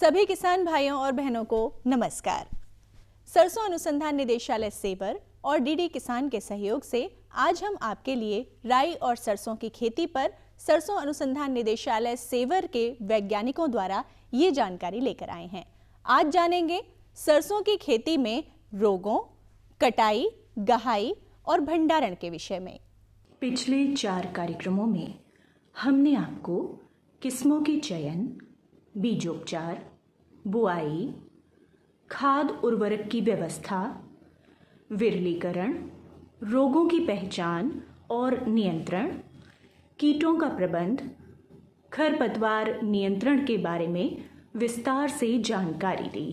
सभी किसान भाइयों और बहनों को नमस्कार सरसों अनुसंधान निदेशालय सेबर और डीडी किसान के सहयोग से आज हम आपके लिए राई और सरसों की खेती पर सरसों अनुसंधान निदेशालय सेवर के वैज्ञानिकों द्वारा ये जानकारी लेकर आए हैं आज जानेंगे सरसों की खेती में रोगों कटाई गहाई और भंडारण के विषय में पिछले चार कार्यक्रमों में हमने आपको किस्मों के चयन बीजोपचार बुआई खाद उर्वरक की व्यवस्था विरलीकरण रोगों की पहचान और नियंत्रण कीटों का प्रबंध खरपतवार नियंत्रण के बारे में विस्तार से जानकारी दी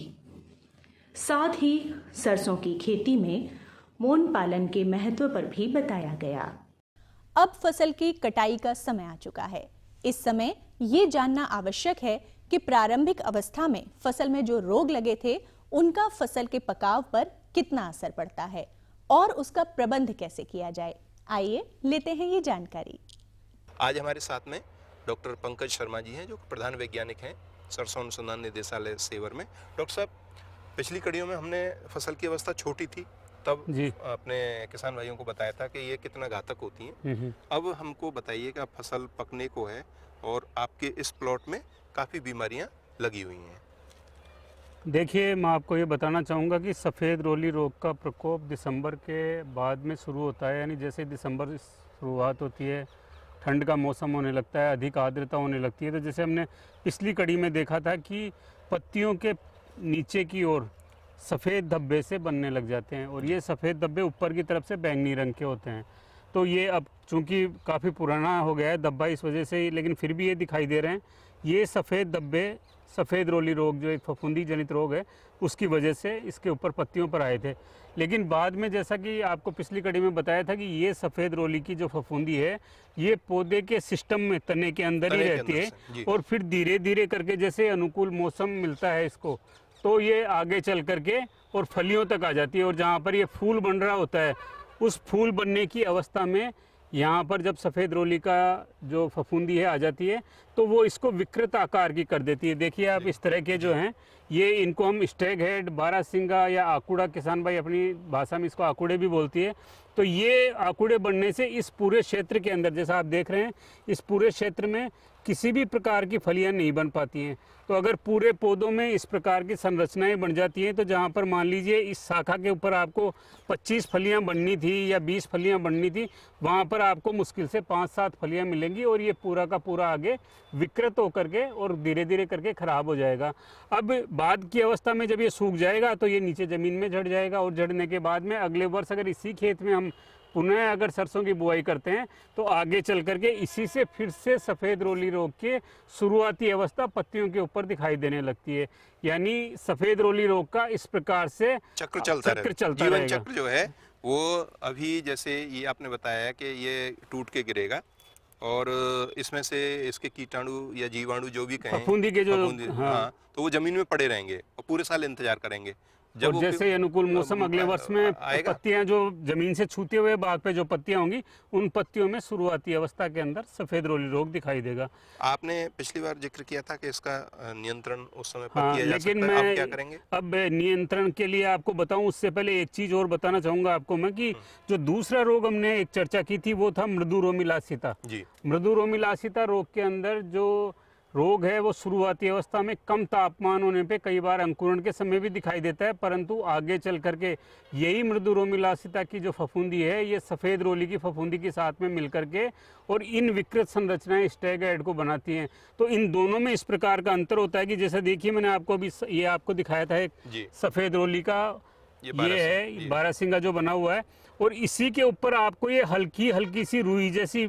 साथ ही सरसों की खेती में मोन पालन के महत्व पर भी बताया गया अब फसल की कटाई का समय आ चुका है इस समय ये जानना आवश्यक है कि प्रारंभिक अवस्था में फसल में जो रोग लगे थे उनका फसल के पकाव पर कितना असर पड़ता है और उसका प्रबंध कैसे किया जाए आइए लेते हैं ये जानकारी आज हमारे साथ में डॉक्टर पंकज शर्मा जी हैं जो प्रधान वैज्ञानिक हैं सरसों अनुसंधान निदेशालय सेवर में डॉक्टर साहब पिछली कड़ियों में हमने फसल की अवस्था छोटी थी तब जी। अपने किसान भाइयों को बताया था कि ये कितना घातक होती हैं हम्म, हम्म। अब हमको बताइए कि फसल पकने को है और आपके इस प्लॉट में काफ़ी बीमारियाँ लगी हुई हैं देखिए मैं आपको ये बताना चाहूँगा कि सफ़ेद रोली रोग का प्रकोप दिसंबर के बाद में शुरू होता है यानी जैसे दिसंबर शुरुआत होती है ठंड का मौसम होने लगता है अधिक आर्द्रता होने लगती है तो जैसे हमने पिछली कड़ी में देखा था कि पत्तियों के नीचे की ओर सफ़ेद धब्बे से बनने लग जाते हैं और ये सफ़ेद धब्बे ऊपर की तरफ से बैंगनी रंग के होते हैं तो ये अब चूंकि काफ़ी पुराना हो गया है धब्बा इस वजह से लेकिन फिर भी ये दिखाई दे रहे हैं ये सफ़ेद धब्बे सफ़ेद रोली रोग जो एक फफूंदी जनित रोग है उसकी वजह से इसके ऊपर पत्तियों पर आए थे लेकिन बाद में जैसा कि आपको पिछली कड़ी में बताया था कि ये सफ़ेद रोली की जो फफूंदी है ये पौधे के सिस्टम में तने के अंदर ही रहती है और फिर धीरे धीरे करके जैसे अनुकूल मौसम मिलता है इसको तो ये आगे चल करके और फलियों तक आ जाती है और जहाँ पर ये फूल बन रहा होता है उस फूल बनने की अवस्था में यहाँ पर जब सफ़ेद रोली का जो फफूंदी है आ जाती है तो वो इसको विकृत आकार की कर देती है देखिए आप इस तरह के जो हैं ये इनको हम स्टेग हेड बारा सिंगा या आकुड़ा किसान भाई अपनी भाषा में इसको आकुड़े भी बोलती है तो ये आकुड़े बनने से इस पूरे क्षेत्र के अंदर जैसा आप देख रहे हैं इस पूरे क्षेत्र में किसी भी प्रकार की फलियां नहीं बन पाती हैं तो अगर पूरे पौधों में इस प्रकार की संरचनाएं बन जाती हैं तो जहाँ पर मान लीजिए इस शाखा के ऊपर आपको 25 फलियां बननी थी या 20 फलियां बननी थी वहाँ पर आपको मुश्किल से पाँच सात फलियां मिलेंगी और ये पूरा का पूरा आगे विकृत होकर के और धीरे धीरे करके ख़राब हो जाएगा अब बाद की अवस्था में जब ये सूख जाएगा तो ये नीचे ज़मीन में झड़ जाएगा और झड़ने के बाद में अगले वर्ष अगर इसी खेत में हम पुनः अगर सरसों की बुआई करते हैं तो आगे चल करके इसी से फिर से सफ़ेद रोली रोग के शुरुआती अवस्था पत्तियों के ऊपर दिखाई देने लगती है यानी सफ़ेद रोली रोग का इस प्रकार से चक्र चलता चक्र चलता जीवन चक्र जो है वो अभी जैसे ये आपने बताया कि ये टूट के गिरेगा और इसमें से इसके कीटाणु या जीवाणु जो भी कहें के जो हाँ, हाँ तो वो जमीन में पड़े रहेंगे और पूरे साल इंतजार करेंगे जब जैसे अनुकूल मौसम अगले वर्ष में पत्तियां जो जमीन से छूते हुए बाग पे जो पत्तियां होंगी उन पत्तियों में शुरुआती अवस्था के अंदर सफेद रोली रोग दिखाई देगा आपने पिछली बार जिक्र किया था कि इसका नियंत्रण उस समय हाँ, जा लेकिन सकता मैं क्या करेंगे अब नियंत्रण के लिए आपको बताऊं उससे पहले एक चीज और बताना चाहूंगा आपको मैं की हम्म। जो दूसरा रोग हमने एक चर्चा की थी वो था मृदु रोमिलासिता मृदु रोमिलासिता रोग के अंदर जो रोग है वो शुरुआती अवस्था में कम तापमान होने पे कई बार अंकुरण के समय भी दिखाई देता है परंतु आगे चल करके यही मृदु रोमिलासिता की जो फफूंदी है ये सफ़ेद रोली की फफूंदी के साथ में मिलकर के और इन विकृत संरचनाएं एड को बनाती हैं तो इन दोनों में इस प्रकार का अंतर होता है कि जैसे देखिए मैंने आपको अभी ये आपको दिखाया था एक सफ़ेद रोली का ये, ये है बारह सिंगा जो बना हुआ है और इसी के ऊपर आपको ये हल्की हल्की सी रुई जैसी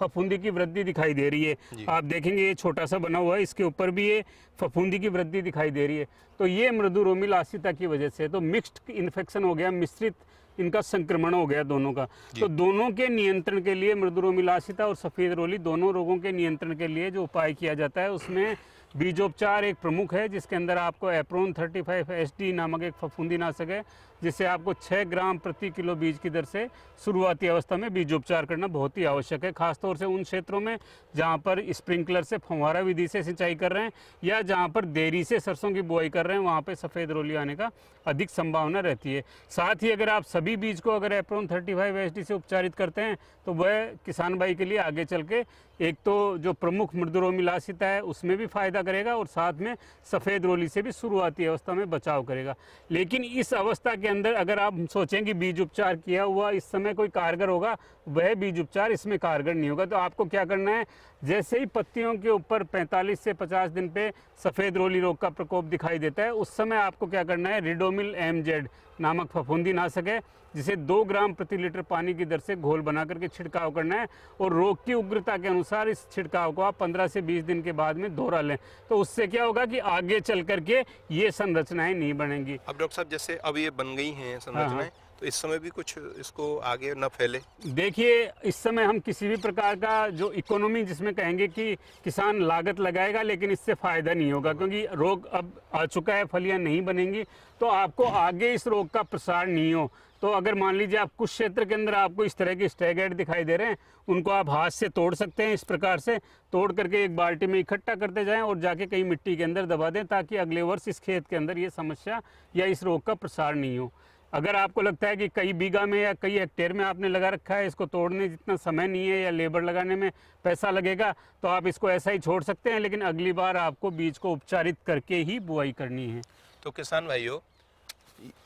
फफूंदी की वृद्धि दिखाई दे रही है आप देखेंगे ये छोटा सा बना हुआ है इसके ऊपर भी ये फफूंदी की वृद्धि दिखाई दे रही है तो ये मृदु रोमिलासिता की वजह से तो मिक्स्ड इन्फेक्शन हो गया मिश्रित इनका संक्रमण हो गया दोनों का तो दोनों के नियंत्रण के लिए मृदुरोमिलासिता और सफ़ेद रोली दोनों रोगों के नियंत्रण के लिए जो उपाय किया जाता है उसमें बीजोपचार एक प्रमुख है जिसके अंदर आपको एप्रोन 35 एसडी नामक एक फफूंदी नाशक है जिससे आपको 6 ग्राम प्रति किलो बीज की दर से शुरुआती अवस्था में बीजोपचार करना बहुत ही आवश्यक है खासतौर से उन क्षेत्रों में जहाँ पर स्प्रिंकलर से फंवारा विधि से सिंचाई कर रहे हैं या जहाँ पर देरी से सरसों की बुआई कर रहे हैं वहाँ पर सफ़ेद रोली आने का अधिक संभावना रहती है साथ ही अगर आप सभी बीज को अगर एप्रोन थर्टी फाइव से उपचारित करते हैं तो वह किसान भाई के लिए आगे चल के एक तो जो प्रमुख मृदुरोमिलासिता है उसमें भी फ़ायदा करेगा और साथ में सफ़ेद रोली से भी शुरुआती अवस्था में बचाव करेगा लेकिन इस अवस्था के अंदर अगर आप सोचें कि बीज उपचार किया हुआ इस समय कोई कारगर होगा वह बीज उपचार इसमें कारगर नहीं होगा तो आपको क्या करना है जैसे ही पत्तियों के ऊपर 45 से 50 दिन पे सफ़ेद रोली रोग का प्रकोप दिखाई देता है उस समय आपको क्या करना है रिडोमिल एम जेड नामक फफूंदी ना सके जिसे दो ग्राम प्रति लीटर पानी की दर से घोल बना करके छिड़काव करना है और रोग की उग्रता के अनुसार इस छिड़काव को आप पंद्रह से बीस दिन के बाद में दोहरा लें तो उससे क्या होगा कि आगे चल करके ये संरचनाएं नहीं बनेंगी अब डॉक्टर साहब जैसे अब ये बन गई हैं हाँ, हाँ। संरचनाएं तो इस समय भी कुछ इसको आगे न फैले देखिए इस समय हम किसी भी प्रकार का जो इकोनॉमी जिसमें कहेंगे कि किसान लागत लगाएगा लेकिन इससे फ़ायदा नहीं होगा क्योंकि रोग अब आ चुका है फलियां नहीं बनेंगी तो आपको आगे इस रोग का प्रसार नहीं हो तो अगर मान लीजिए आप कुछ क्षेत्र के अंदर आपको इस तरह के स्टेगेट दिखाई दे रहे हैं उनको आप हाथ से तोड़ सकते हैं इस प्रकार से तोड़ करके एक बाल्टी में इकट्ठा करते जाएं और जाके कहीं मिट्टी के अंदर दबा दें ताकि अगले वर्ष इस खेत के अंदर ये समस्या या इस रोग का प्रसार नहीं हो अगर आपको लगता है कि कई बीघा में या कई हेक्टेयर में आपने लगा रखा है इसको तोड़ने जितना समय नहीं है या लेबर लगाने में पैसा लगेगा तो आप इसको ऐसा ही छोड़ सकते हैं लेकिन अगली बार आपको बीज को उपचारित करके ही बुआई करनी है तो किसान भाइयों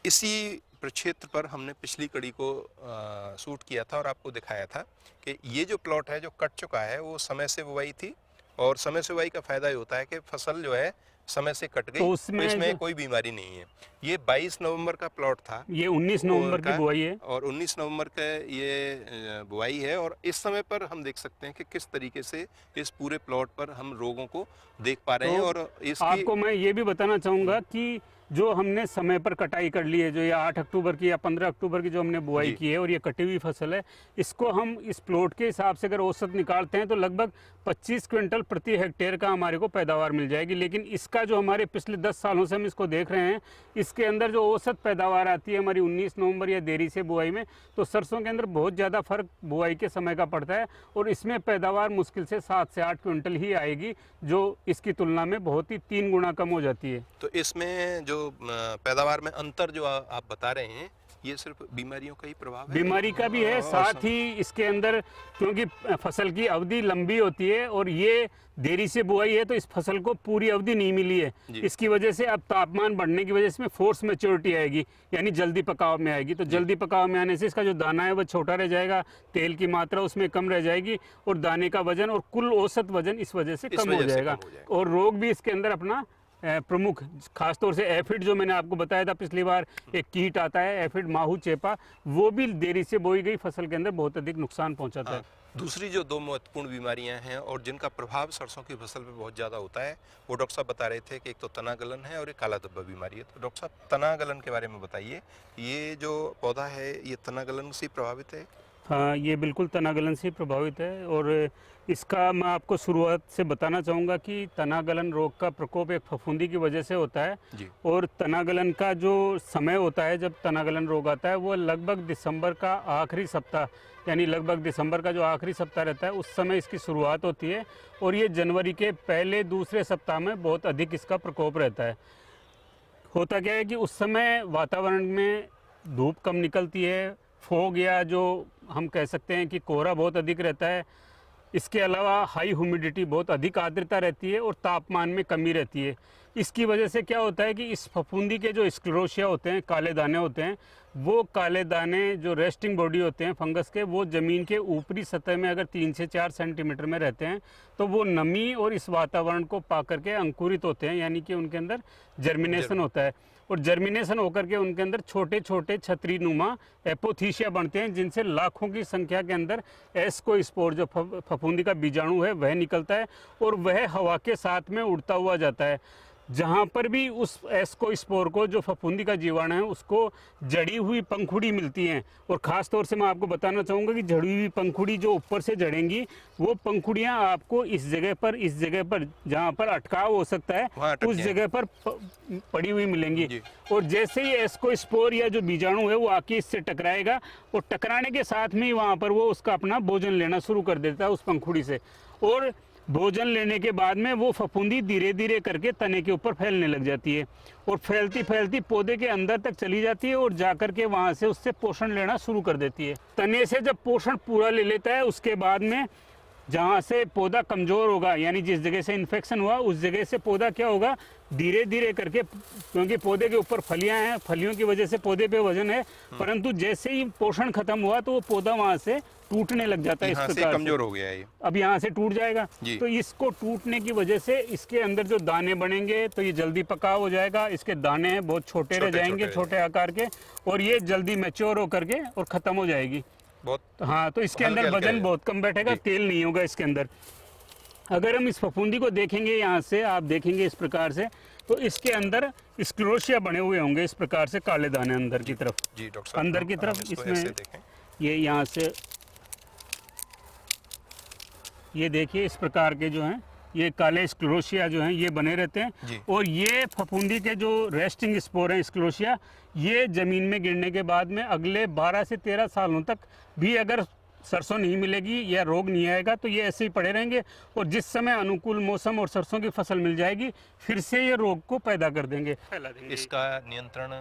इसी प्रक्षेत्र पर हमने पिछली कड़ी को आ, सूट किया था और आपको दिखाया था कि ये जो प्लॉट है जो कट चुका है वो समय से बुआई थी और समय से बुआई का फ़ायदा ये होता है कि फसल जो है समय से कट गई तो, तो उसमें, तो इसमें कोई बीमारी नहीं है ये 22 नवंबर का प्लॉट था ये 19 नवंबर की बुआई है और 19 नवंबर का ये बुआई है और इस समय पर हम देख सकते हैं कि किस तरीके से इस पूरे प्लॉट पर हम रोगों को देख पा रहे तो हैं और इसकी... आपको मैं ये भी बताना चाहूंगा की जो हमने समय पर कटाई कर ली है जो ये आठ अक्टूबर की या पंद्रह अक्टूबर की जो हमने बुआई की है और ये कटी हुई फसल है इसको हम इस प्लॉट के हिसाब से अगर औसत निकालते हैं तो लगभग 25 क्विंटल प्रति हेक्टेयर का हमारे को पैदावार मिल जाएगी लेकिन इसका जो हमारे पिछले 10 सालों से हम इसको देख रहे हैं इसके अंदर जो औसत पैदावार आती है हमारी उन्नीस नवम्बर या देरी से बुआई में तो सरसों के अंदर बहुत ज़्यादा फ़र्क बुआई के समय का पड़ता है और इसमें पैदावार मुश्किल से सात से आठ क्विंटल ही आएगी जो इसकी तुलना में बहुत ही तीन गुणा कम हो जाती है तो इसमें जो पैदावार में अंतर जो आ, आप बता रहे हैं ये सिर्फ बीमारियों का ही प्रभाव है बीमारी का भी है साथ ही इसके अंदर क्योंकि फसल की अवधि लंबी होती है और ये देरी से बुआई है तो इस फसल को पूरी अवधि नहीं मिली है इसकी वजह से अब तापमान बढ़ने की वजह से फोर्स मेच्योरिटी आएगी यानी जल्दी पकाव में आएगी तो जल्दी पकाव में आने से इसका जो दाना है वह छोटा रह जाएगा तेल की मात्रा उसमें कम रह जाएगी और दाने का वजन और कुल औसत वजन इस वजह से कम हो जाएगा और रोग भी इसके अंदर अपना प्रमुख खासतौर से एफिड जो मैंने आपको बताया था पिछली बार एक कीट आता है एफिड माहू चेपा वो भी देरी से बोई गई फसल के अंदर बहुत अधिक नुकसान पहुंचाता है हाँ, दूसरी जो दो महत्वपूर्ण बीमारियां हैं और जिनका प्रभाव सरसों की फसल पे बहुत ज़्यादा होता है वो डॉक्टर साहब बता रहे थे कि एक तो तना गलन है और एक काला धब्बा बीमारी है तो डॉक्टर साहब तना गलन के बारे में बताइए ये जो पौधा है ये तना गलन से प्रभावित है हाँ ये बिल्कुल तनागलन से प्रभावित है और इसका मैं आपको शुरुआत से बताना चाहूँगा कि तनागलन रोग का प्रकोप एक फफूंदी की वजह से होता है और तनागलन का जो समय होता है जब तनागलन रोग आता है वो लगभग दिसंबर का आखिरी सप्ताह यानी लगभग दिसंबर का जो आखिरी सप्ताह रहता है उस समय इसकी शुरुआत होती है और ये जनवरी के पहले दूसरे सप्ताह में बहुत अधिक इसका प्रकोप रहता है होता क्या है कि उस समय वातावरण में धूप कम निकलती है फोग या जो हम कह सकते हैं कि कोहरा बहुत अधिक रहता है इसके अलावा हाई ह्यूमिडिटी बहुत अधिक आर्द्रता रहती है और तापमान में कमी रहती है इसकी वजह से क्या होता है कि इस फफूंदी के जो स्क्लोशिया होते हैं काले दाने होते हैं वो काले दाने जो रेस्टिंग बॉडी होते हैं फंगस के वो ज़मीन के ऊपरी सतह में अगर तीन से चार सेंटीमीटर में रहते हैं तो वो नमी और इस वातावरण को पा करके अंकुरित होते हैं यानी कि उनके अंदर जर्मिनेशन होता है और जर्मिनेशन होकर के उनके अंदर छोटे छोटे छतरी नुमा एपोथीशिया बनते हैं जिनसे लाखों की संख्या के अंदर एसको स्पोर जो फफूंदी का बीजाणु है वह निकलता है और वह हवा के साथ में उड़ता हुआ जाता है जहाँ पर भी उस एस्को स्पोर को जो फफूंदी का जीवाणु है उसको जड़ी हुई पंखुड़ी मिलती हैं और ख़ास तौर से मैं आपको बताना चाहूँगा कि जड़ी हुई पंखुड़ी जो ऊपर से जड़ेंगी वो पंखुड़ियाँ आपको इस जगह पर इस जगह पर जहाँ पर अटकाव हो सकता है उस जगह पर पड़ी हुई मिलेंगी और जैसे ही एस्को स्पोर या जो बीजाणु है वो आके इससे टकराएगा और टकराने के साथ में ही वहाँ पर वो उसका अपना भोजन लेना शुरू कर देता है उस पंखुड़ी से और भोजन लेने के बाद में वो फफूंदी धीरे धीरे करके तने के ऊपर फैलने लग जाती है और फैलती फैलती पौधे के अंदर तक चली जाती है और जाकर के वहाँ से उससे पोषण लेना शुरू कर देती है तने से जब पोषण पूरा ले लेता है उसके बाद में जहाँ से पौधा कमज़ोर होगा यानी जिस जगह से इन्फेक्शन हुआ उस जगह से पौधा क्या होगा धीरे धीरे करके क्योंकि पौधे के ऊपर फलियां हैं फलियों की वजह से पौधे पे वजन है हम्म। परंतु जैसे ही पोषण खत्म हुआ तो वो पौधा वहां से टूटने लग जाता है इस प्रकार कमजोर हो गया है अब यहाँ से टूट जाएगा तो इसको टूटने की वजह से इसके अंदर जो दाने बनेंगे तो ये जल्दी पका हो जाएगा इसके दाने बहुत छोटे, छोटे रह जाएंगे छोटे, छोटे आकार के और ये जल्दी मेच्योर होकर के और खत्म हो जाएगी बहुत हाँ तो इसके अंदर वजन बहुत कम बैठेगा तेल नहीं होगा इसके अंदर अगर हम इस फफूंदी को देखेंगे यहाँ से आप देखेंगे इस प्रकार से तो इसके अंदर स्क्लोशिया बने हुए होंगे इस प्रकार से काले दाने अंदर की तरफ जी डॉक्टर अंदर की तरफ इसमें ये यहाँ से ये देखिए इस प्रकार के जो हैं ये काले स्क्लोशिया जो हैं ये बने रहते हैं और ये फफूंदी के जो रेस्टिंग स्पोर हैं स्क्लोशिया ये ज़मीन में गिरने के बाद में अगले 12 से 13 सालों तक भी अगर सरसों नहीं मिलेगी या रोग नहीं आएगा तो ये ऐसे ही पड़े रहेंगे और जिस समय अनुकूल मौसम और सरसों की फसल मिल जाएगी फिर से ये रोग को पैदा कर देंगे इसका नियंत्रण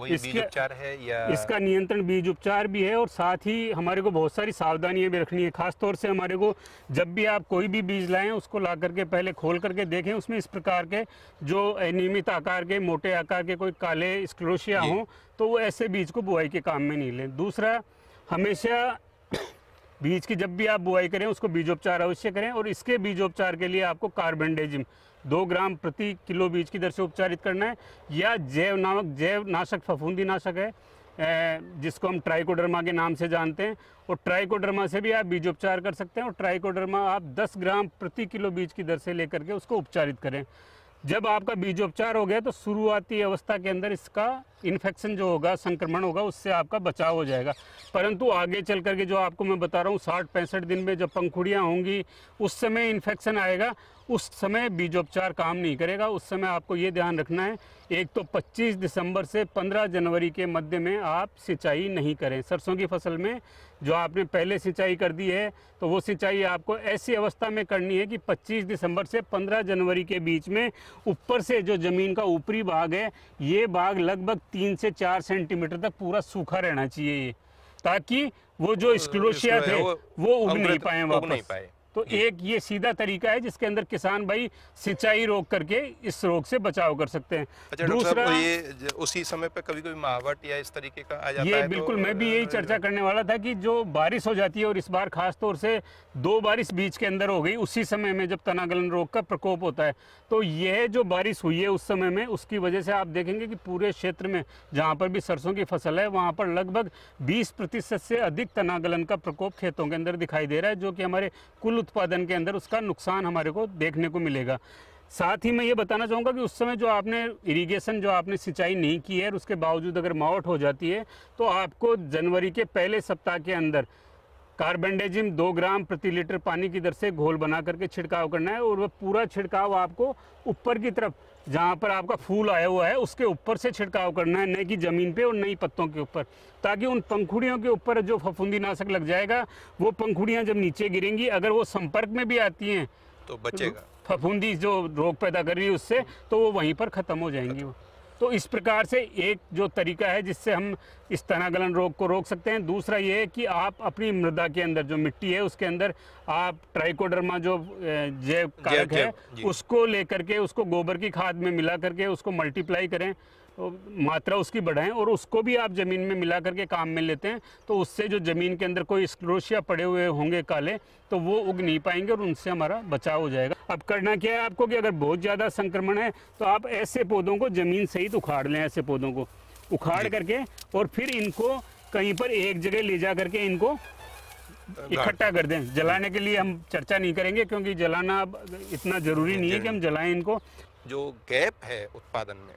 वही बीज उपचार है या इसका नियंत्रण बीज उपचार भी है और साथ ही हमारे को बहुत सारी सावधानियाँ भी रखनी है खासतौर से हमारे को जब भी आप कोई भी बीज लाएं उसको ला करके पहले खोल करके देखें उसमें इस प्रकार के जो अनियमित आकार के मोटे आकार के कोई काले स्क्रोशिया हों तो वो ऐसे बीज को बुआई के काम में नहीं लें दूसरा हमेशा बीज की जब भी आप बुआई करें उसको बीजोपचार अवश्य करें और इसके बीजोपचार के लिए आपको कार्बनडेजिम दो ग्राम प्रति किलो बीज की दर से उपचारित करना है या जैव नामक जैव नाशक फफूंदी नाशक है जिसको हम ट्राइकोडर्मा के नाम से जानते हैं और ट्राइकोडर्मा से भी आप बीज उपचार कर सकते हैं और ट्राइकोडर्मा आप 10 ग्राम प्रति किलो बीज की दर से लेकर के उसको उपचारित करें जब आपका बीजोपचार हो गया तो शुरुआती अवस्था के अंदर इसका इन्फेक्शन जो होगा संक्रमण होगा उससे आपका बचाव हो जाएगा परंतु आगे चल करके जो आपको मैं बता रहा हूँ साठ पैंसठ दिन में जब पंखुड़ियाँ होंगी उस समय इन्फेक्शन आएगा उस समय बीजोपचार काम नहीं करेगा उस समय आपको ये ध्यान रखना है एक तो 25 दिसंबर से 15 जनवरी के मध्य में आप सिंचाई नहीं करें सरसों की फसल में जो आपने पहले सिंचाई कर दी है तो वो सिंचाई आपको ऐसी अवस्था में करनी है कि 25 दिसंबर से 15 जनवरी के बीच में ऊपर से जो ज़मीन का ऊपरी भाग है ये भाग लगभग तीन से चार सेंटीमीटर तक पूरा सूखा रहना चाहिए ताकि वो जो स्क्लोशिया थे वो उग नहीं पाए वापस नहीं पाए तो एक ये सीधा तरीका है जिसके अंदर किसान भाई सिंचाई रोक करके इस रोग से बचाव कर सकते हैं अच्छा दूसरा ये उसी समय पे कभी कभी महावट या इस तरीके का आ जाता ये है तो, बिल्कुल तो, मैं भी यही चर्चा करने वाला था कि जो बारिश हो जाती है और इस बार खास तौर से दो बारिश बीच के अंदर हो गई उसी समय में जब तनागलन रोग का प्रकोप होता है तो यह जो बारिश हुई है उस समय में उसकी वजह से आप देखेंगे कि पूरे क्षेत्र में जहाँ पर भी सरसों की फसल है वहाँ पर लगभग बीस प्रतिशत से अधिक तनागलन का प्रकोप खेतों के अंदर दिखाई दे रहा है जो कि हमारे कुल उत्पादन के अंदर उसका नुकसान हमारे को देखने को मिलेगा साथ ही मैं ये बताना चाहूँगा कि उस समय जो आपने इरिगेशन जो आपने सिंचाई नहीं की है और उसके बावजूद अगर मावट हो जाती है तो आपको जनवरी के पहले सप्ताह के अंदर कार्बनडेजिम दो ग्राम प्रति लीटर पानी की दर से घोल बना करके छिड़काव करना है और वह पूरा छिड़काव आपको ऊपर की तरफ जहाँ पर आपका फूल आया हुआ है उसके ऊपर से छिड़काव करना है न कि ज़मीन पे और नई पत्तों के ऊपर ताकि उन पंखुड़ियों के ऊपर जो फफूंदी नाशक लग जाएगा वो पंखुड़ियाँ जब नीचे गिरेंगी अगर वो संपर्क में भी आती हैं तो बचेगा फफूंदी जो रोग पैदा कर रही है उससे तो वो वहीं पर ख़त्म हो जाएंगी वो तो इस प्रकार से एक जो तरीका है जिससे हम इस तना गलन रोग को रोक सकते हैं दूसरा ये है कि आप अपनी मृदा के अंदर जो मिट्टी है उसके अंदर आप ट्राइकोडर्मा जो जैव कारक है उसको लेकर के उसको गोबर की खाद में मिला करके उसको मल्टीप्लाई करें मात्रा उसकी बढ़ाएं और उसको भी आप ज़मीन में मिला करके काम में लेते हैं तो उससे जो ज़मीन के अंदर कोई स्क्रोशिया पड़े हुए होंगे काले तो वो उग नहीं पाएंगे और उनसे हमारा बचाव हो जाएगा अब करना क्या है आपको कि अगर बहुत ज़्यादा संक्रमण है तो आप ऐसे पौधों को ज़मीन सहित तो उखाड़ लें ऐसे पौधों को उखाड़ करके और फिर इनको कहीं पर एक जगह ले जा करके इनको इकट्ठा कर दें जलाने के लिए हम चर्चा नहीं करेंगे क्योंकि जलाना अब इतना ज़रूरी नहीं है कि हम जलाएं इनको जो गैप है उत्पादन में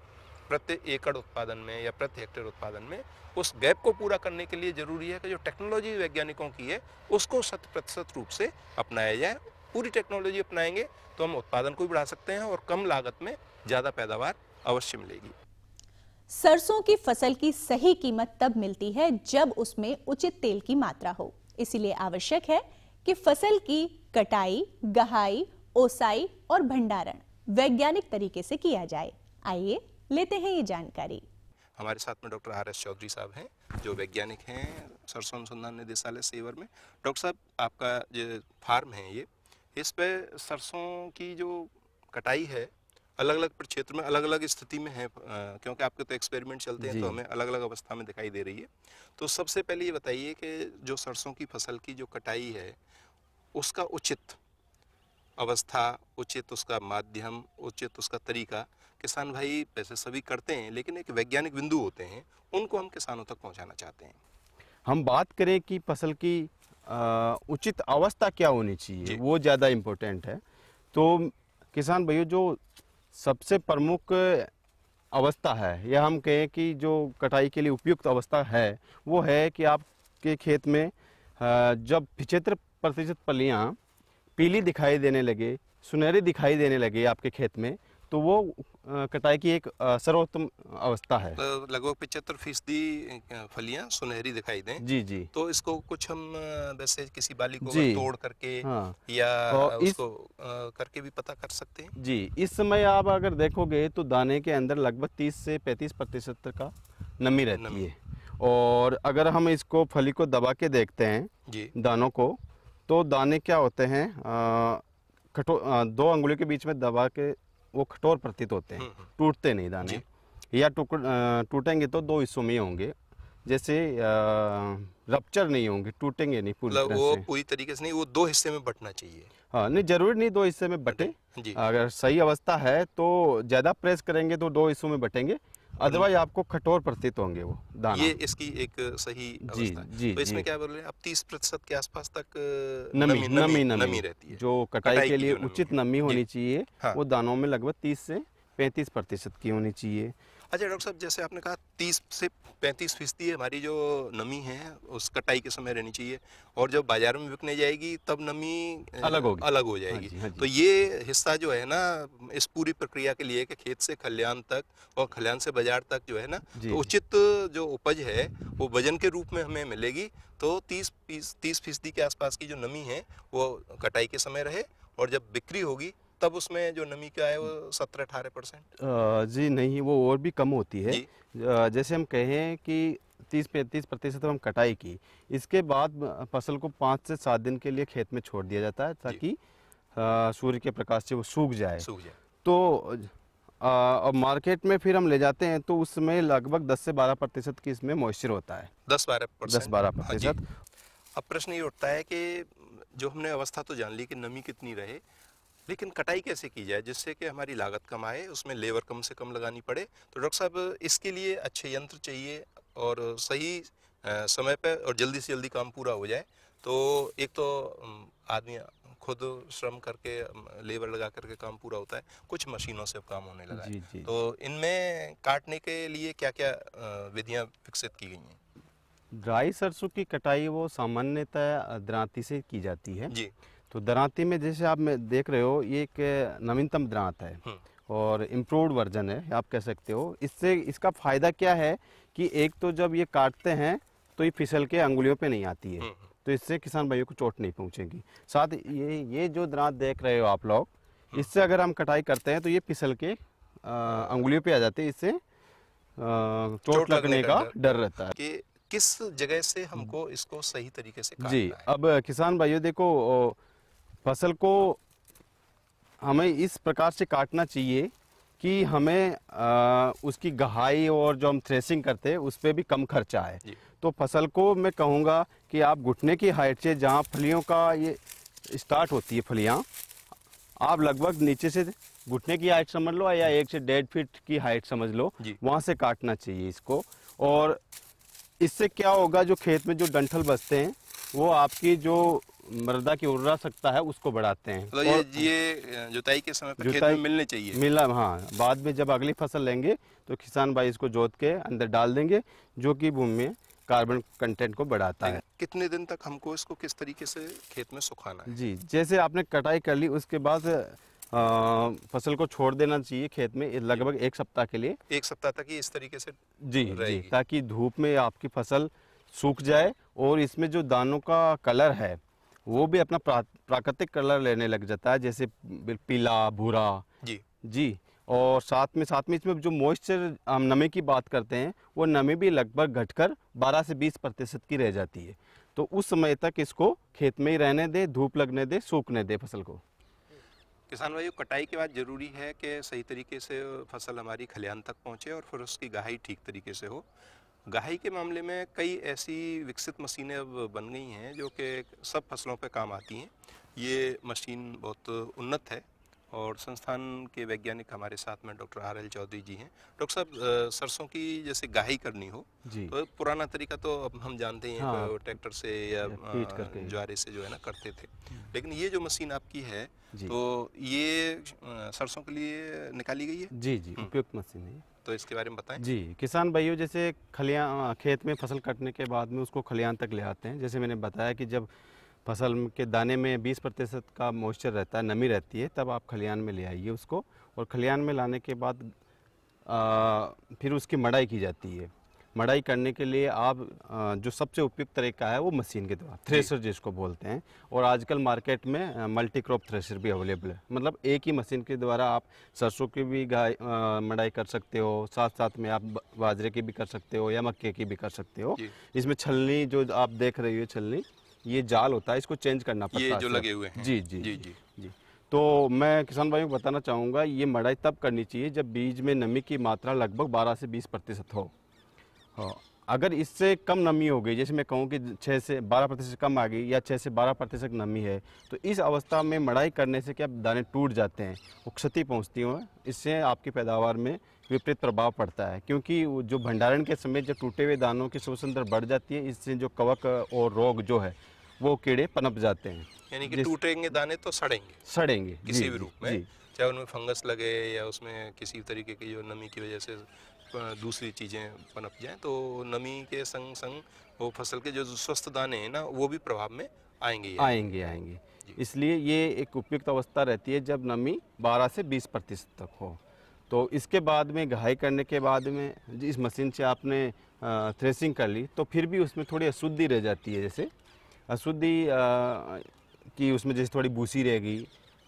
प्रति एकड़ उत्पादन में या प्रति हेक्टेयर उत्पादन में उस गैप को पूरा करने के लिए जरूरी है कि जो टेक्नोलॉजी वैज्ञानिकों की है उसको शत प्रतिशत रूप से अपनाया जाए पूरी टेक्नोलॉजी अपनाएंगे तो हम उत्पादन को भी बढ़ा सकते हैं और कम लागत में ज़्यादा पैदावार अवश्य मिलेगी सरसों की फसल की सही कीमत तब मिलती है जब उसमें उचित तेल की मात्रा हो इसीलिए आवश्यक है कि फसल की कटाई गहाई ओसाई और भंडारण वैज्ञानिक तरीके से किया जाए आइए लेते हैं ये जानकारी हमारे साथ में डॉक्टर आर एस चौधरी साहब हैं जो वैज्ञानिक हैं सरसों अनुसंधान निदेशालय सेवर में डॉक्टर साहब आपका जो फार्म है ये इस पर सरसों की जो कटाई है अलग अलग क्षेत्र में अलग अलग स्थिति में है क्योंकि आपके तो एक्सपेरिमेंट चलते हैं तो हमें अलग अलग अवस्था में दिखाई दे रही है तो सबसे पहले ये बताइए कि जो सरसों की फसल की जो कटाई है उसका उचित अवस्था उचित उसका माध्यम उचित उसका तरीका किसान भाई पैसे सभी करते हैं लेकिन एक वैज्ञानिक बिंदु होते हैं उनको हम किसानों तक पहुंचाना चाहते हैं हम बात करें कि फसल की उचित अवस्था क्या होनी चाहिए वो ज़्यादा इम्पोर्टेंट है तो किसान भाइयों जो सबसे प्रमुख अवस्था है या हम कहें कि जो कटाई के लिए उपयुक्त अवस्था है वो है कि आपके खेत में जब पिछहत्तर प्रतिशत पलियाँ पीली दिखाई देने लगे सुनहरी दिखाई देने लगे आपके खेत में तो वो कटाई की एक सर्वोत्तम अवस्था है लगभग पिछहत्तर फीसदी फलियां सुनहरी दिखाई दें जी जी तो इसको कुछ हम वैसे किसी बाली को तोड़ करके हाँ। या तो उसको इस... करके भी पता कर सकते हैं जी इस समय आप अगर देखोगे तो दाने के अंदर लगभग 30 से 35 प्रतिशत का नमी रहती नमी। है और अगर हम इसको फली को दबा के देखते हैं जी दानों को तो दाने क्या होते हैं खटो दो अंगुलियों के बीच में दबा के वो कठोर प्रतीत होते हैं हम्म, हम्म। टूटते नहीं दाने या टूटेंगे तो दो हिस्सों में होंगे जैसे रप्चर नहीं होंगे टूटेंगे नहीं पूरी मतलब तरह वो पूरी तरीके से नहीं वो दो हिस्से में बटना चाहिए हाँ नहीं जरूरी नहीं दो हिस्से में बटे अगर सही अवस्था है तो ज़्यादा प्रेस करेंगे तो दो हिस्सों में बटेंगे अदरवाइज आपको कठोर प्रतीत होंगे वो दाना ये इसकी एक सही जी जी तो इसमें क्या बोल रहे हैं अब तीस प्रतिशत के आसपास तक नमी नमी नमी, नमी, नमी रहती है जो कटाई, कटाई के लिए उचित नमी होनी चाहिए हाँ। वो दानों में लगभग तीस से पैंतीस प्रतिशत की होनी चाहिए अच्छा डॉक्टर साहब जैसे आपने कहा तीस से पैंतीस फीसदी हमारी जो नमी है उस कटाई के समय रहनी चाहिए और जब बाजार में बिकने जाएगी तब नमी अलग होगी अलग हो जाएगी हाँ जी, हाँ जी। तो ये हिस्सा जो है ना इस पूरी प्रक्रिया के लिए कि खेत से खलिहान तक और खलिहान से बाजार तक जो है ना तो उचित जो उपज है वो वजन के रूप में हमें मिलेगी तो तीस तीस फीसदी के आसपास की जो नमी है वो कटाई के समय रहे और जब बिक्री होगी तब उसमें जो नमी क्या है वो सत्रह अठारह परसेंट जी नहीं वो और भी कम होती है जैसे हम कहें कि तीस पैंतीस प्रतिशत हम कटाई की इसके बाद फसल को पाँच से सात दिन के लिए खेत में छोड़ दिया जाता है ताकि सूर्य के प्रकाश से वो सूख जाए सूख जाए तो आ, और मार्केट में फिर हम ले जाते हैं तो उसमें लगभग 10 से 12 प्रतिशत की इसमें मॉइस्चर होता है 10 बारह दस बारह हाँ प्रतिशत अब प्रश्न ये उठता है कि जो हमने अवस्था तो जान ली कि नमी कितनी रहे लेकिन कटाई कैसे की जाए जिससे कि हमारी लागत कम आए उसमें लेबर कम से कम लगानी पड़े तो डॉक्टर साहब इसके लिए अच्छे यंत्र चाहिए और सही समय पर और जल्दी से जल्दी काम पूरा हो जाए तो एक तो आदमी खुद श्रम करके लेबर लगा करके काम पूरा होता है कुछ मशीनों से अब काम होने लगा जी, जी। तो इनमें काटने के लिए क्या क्या विधियाँ विकसित की गई हैं ड्राई सरसों की कटाई वो सामान्यतः दराती से की जाती है जी तो दराती में जैसे आप में देख रहे हो ये एक नवीनतम दरात है हम्म। और इम्प्रूवड वर्जन है आप कह सकते हो इससे इसका फ़ायदा क्या है कि एक तो जब ये काटते हैं तो ये फिसल के अंगुलियों पे नहीं आती है हम्म। तो इससे किसान भाइयों को चोट नहीं पहुंचेगी साथ ये ये जो दरात देख रहे हो आप लोग हम्म। इससे अगर हम कटाई करते हैं तो ये फिसल के अंगुलियों पे आ जाती है इससे चोट, चोट लगने का डर रहता है कि किस जगह से हमको इसको सही तरीके से जी अब किसान भाइयों देखो फसल को हमें इस प्रकार से काटना चाहिए कि हमें आ, उसकी गहाई और जो हम थ्रेसिंग करते हैं उस पर भी कम खर्चा आए तो फसल को मैं कहूँगा कि आप घुटने की हाइट से जहाँ फलियों का ये स्टार्ट होती है फलियाँ आप लगभग नीचे से घुटने की हाइट समझ लो या एक से डेढ़ फीट की हाइट समझ लो वहाँ से काटना चाहिए इसको और इससे क्या होगा जो खेत में जो डंठल बचते हैं वो आपकी जो मृदा की उर्रा सकता है उसको बढ़ाते हैं तो ये ये जुताई के समय पर खेत में मिलने चाहिए मिला हाँ बाद में जब अगली फसल लेंगे तो किसान भाई इसको जोत के अंदर डाल देंगे जो कि भूमि में कार्बन कंटेंट को बढ़ाता है कितने दिन तक हमको इसको किस तरीके से खेत में सुखाना है जी जैसे आपने कटाई कर ली उसके बाद फसल को छोड़ देना चाहिए खेत में लगभग एक सप्ताह के लिए एक सप्ताह तक ही इस तरीके से जी जी ताकि धूप में आपकी फसल सूख जाए और इसमें जो दानों का कलर है वो भी अपना प्राकृतिक कलर लेने लग जाता है जैसे पीला भूरा जी जी और साथ में साथ में इसमें जो मॉइस्चर हम नमी की बात करते हैं वो नमी भी लगभग घटकर 12 से 20 प्रतिशत की रह जाती है तो उस समय तक इसको खेत में ही रहने दे धूप लगने दे सूखने दे फसल को किसान भाई कटाई के बाद जरूरी है कि सही तरीके से फसल हमारी खलिहान तक पहुंचे और फिर उसकी गहाई ठीक तरीके से हो गाही के मामले में कई ऐसी विकसित मशीनें अब बन गई हैं जो कि सब फसलों पर काम आती हैं ये मशीन बहुत उन्नत है और संस्थान के वैज्ञानिक हमारे साथ में doctor R L Chaudhary ji हैं डॉक्टर साहब सरसों की जैसे गाही करनी हो तो पुराना तरीका तो अब हम जानते हैं हाँ, ट्रैक्टर से या ज्वारे से जो है ना करते थे हम्म। लेकिन ये जो मशीन आपकी है तो ये सरसों के लिए निकाली गई है जी जी हम्म। उपयुक्त मशीन है तो इसके बारे में बताएं जी किसान भाइयों जैसे खलिया खेत में फसल कटने के बाद में उसको खलियान तक ले आते हैं जैसे मैंने बताया कि जब फसल के दाने में 20 प्रतिशत का मॉइस्चर रहता है नमी रहती है तब आप खलियान में ले आइए उसको और खलियान में लाने के बाद आ, फिर उसकी मड़ाई की जाती है मड़ाई करने के लिए आप जो सबसे उपयुक्त तरीका है वो मशीन के द्वारा थ्रेशर जिसको बोलते हैं और आजकल मार्केट में मल्टी क्रॉप थ्रेशर भी अवेलेबल है मतलब एक ही मशीन के द्वारा आप सरसों की भी गाय मड़ाई कर सकते हो साथ साथ में आप बाजरे की भी कर सकते हो या मक्के की भी कर सकते हो इसमें छलनी जो आप देख रही हो छलनी ये जाल होता है इसको चेंज करना पड़ता है जो लगे हुए हैं जी जी जी जी जी तो मैं किसान भाई को बताना चाहूँगा ये मड़ाई तब करनी चाहिए जब बीज में नमी की मात्रा लगभग 12 से 20 प्रतिशत हो हाँ। अगर इससे कम नमी हो गई जैसे मैं कहूँ कि छः से बारह प्रतिशत कम आ गई या छः से बारह प्रतिशत नमी है तो इस अवस्था में मड़ाई करने से क्या दाने टूट जाते हैं वो क्षति पहुँचती हैं इससे आपकी पैदावार में विपरीत प्रभाव पड़ता है क्योंकि जो भंडारण के समय जो टूटे हुए दानों की शोषण दर बढ़ जाती है इससे जो कवक और रोग जो है वो कीड़े पनप जाते हैं यानी कि टूटेंगे दाने तो सड़ेंगे सड़ेंगे किसी भी रूप में चाहे उनमें फंगस लगे या उसमें किसी तरीके की जो नमी की वजह से दूसरी चीज़ें पनप जाएँ तो नमी के संग संग वो फसल के जो स्वस्थ दाने हैं ना वो भी प्रभाव में आएंगे आएंगे आएंगे इसलिए ये एक उपयुक्त अवस्था रहती है जब नमी 12 से 20 प्रतिशत तक हो तो इसके बाद में गहाई करने के बाद में इस मशीन से आपने थ्रेसिंग कर ली तो फिर भी उसमें थोड़ी अशुद्धि रह जाती है जैसे अशुद्धि कि उसमें जैसे थोड़ी बूसी रहेगी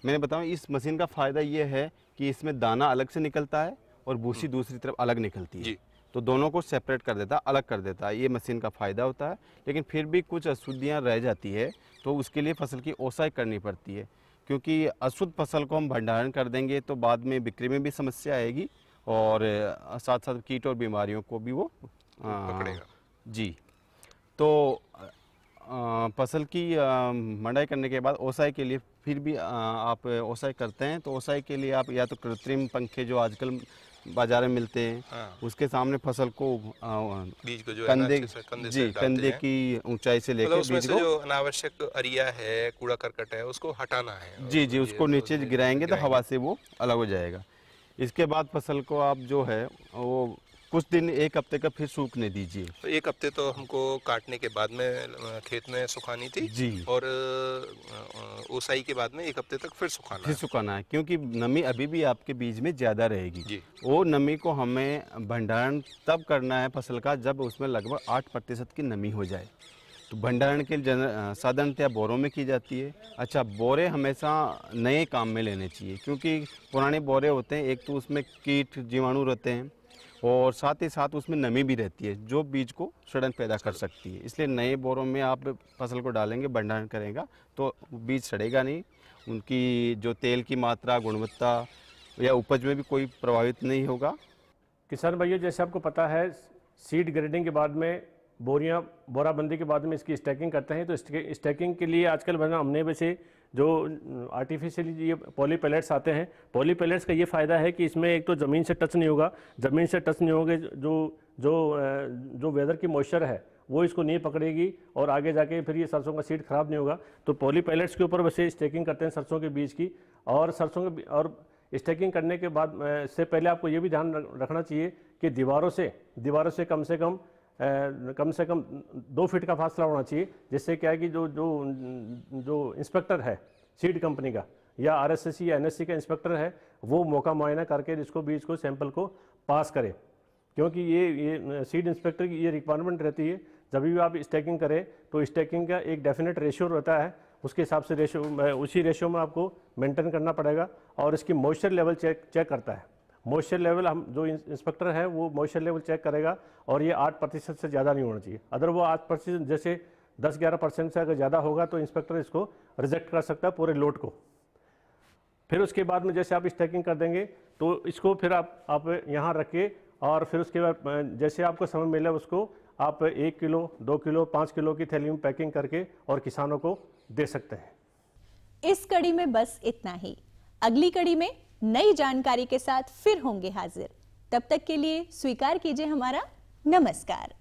मैंने बताऊँ इस मशीन का फ़ायदा ये है कि इसमें दाना अलग से निकलता है और भूसी हम्म। दूसरी तरफ अलग निकलती है तो दोनों को सेपरेट कर देता है अलग कर देता है ये मशीन का फ़ायदा होता है लेकिन फिर भी कुछ अशुद्धियाँ रह जाती है तो उसके लिए फसल की ओसाई करनी पड़ती है क्योंकि अशुद्ध फसल को हम भंडारण कर देंगे तो बाद में बिक्री में भी समस्या आएगी और साथ साथ कीट और बीमारियों को भी वो आ, हाँ, जी तो फसल की मंडाई करने के बाद ओसाई के लिए फिर भी आप ओसाई करते हैं तो ओसाई के लिए आप या तो कृत्रिम पंखे जो आजकल बाजार में मिलते हैं हाँ। उसके सामने फसल को बीज को जो कंधे कंदे जी कंधे की ऊंचाई से लेकर मतलब बीज को जो अनावश्यक अरिया है कूड़ा करकट है उसको हटाना है जी जी उसको नीचे गिराएंगे तो हवा से वो अलग हो जाएगा इसके बाद फसल को आप जो है वो कुछ दिन एक हफ्ते का फिर सूखने दीजिए तो एक हफ्ते तो हमको काटने के बाद में खेत में सुखानी थी जी और ओसाई के बाद में एक हफ्ते तक फिर सुखाना फिर सुखाना है क्योंकि नमी अभी भी आपके बीज में ज़्यादा रहेगी जी वो नमी को हमें भंडारण तब करना है फसल का जब उसमें लगभग आठ प्रतिशत की नमी हो जाए तो भंडारण के जन साधारणतया बोरों में की जाती है अच्छा बोरे हमेशा नए काम में लेने चाहिए क्योंकि पुराने बोरे होते हैं एक तो उसमें कीट जीवाणु रहते हैं और साथ ही साथ उसमें नमी भी रहती है जो बीज को सड़न पैदा कर सकती है इसलिए नए बोरों में आप फसल को डालेंगे भंडारण करेगा तो बीज सड़ेगा नहीं उनकी जो तेल की मात्रा गुणवत्ता या उपज में भी कोई प्रभावित नहीं होगा किसान भाइयों जैसे आपको पता है सीड ग्रेडिंग के बाद में बोरियाँ बोराबंदी के बाद में इसकी स्टैकिंग करते हैं तो स्टैकिंग के लिए आजकल हमने वैसे जो आर्टिफिशियली ये पॉली पैलेट्स आते हैं पॉली पैलेट्स का ये फ़ायदा है कि इसमें एक तो ज़मीन से टच नहीं होगा ज़मीन से टच नहीं होंगे जो जो जो वेदर की मॉइस्चर है वो इसको नहीं पकड़ेगी और आगे जाके फिर ये सरसों का सीड ख़राब नहीं होगा तो पॉली पैलेट्स के ऊपर वैसे स्टेकिंग करते हैं सरसों के बीज की और सरसों के और स्टेकिंग करने के बाद से पहले आपको ये भी ध्यान रखना चाहिए कि दीवारों से दीवारों से कम से कम कम से कम दो फीट का फासला होना चाहिए जिससे क्या है कि जो जो जो इंस्पेक्टर है सीड कंपनी का या आर एस एस या एन का इंस्पेक्टर है वो मौका मुआयना करके इसको बीज को सैंपल को पास करे क्योंकि ये ये सीड इंस्पेक्टर की ये रिक्वायरमेंट रहती है जब भी आप स्टैकिंग करें तो स्टैकिंग का एक डेफिनेट रेशियो रहता है उसके हिसाब से रेशियो उसी रेशियो में आपको मेंटेन करना पड़ेगा और इसकी मॉइस्चर लेवल चेक चेक करता है मॉइस्चर लेवल हम जो इंस्पेक्टर है वो मॉइस्चर लेवल चेक करेगा और ये आठ प्रतिशत से ज़्यादा नहीं होना चाहिए अदर वो आठ प्रतिशत जैसे दस ग्यारह परसेंट से अगर ज़्यादा होगा तो इंस्पेक्टर इसको रिजेक्ट कर सकता है पूरे लोड को फिर उसके बाद में जैसे आप स्टैकिंग कर देंगे तो इसको फिर आप आप यहाँ रखिए और फिर उसके बाद जैसे आपको समय मिले उसको आप एक किलो दो किलो पाँच किलो की थैली में पैकिंग करके और किसानों को दे सकते हैं इस कड़ी में बस इतना ही अगली कड़ी में नई जानकारी के साथ फिर होंगे हाजिर तब तक के लिए स्वीकार कीजिए हमारा नमस्कार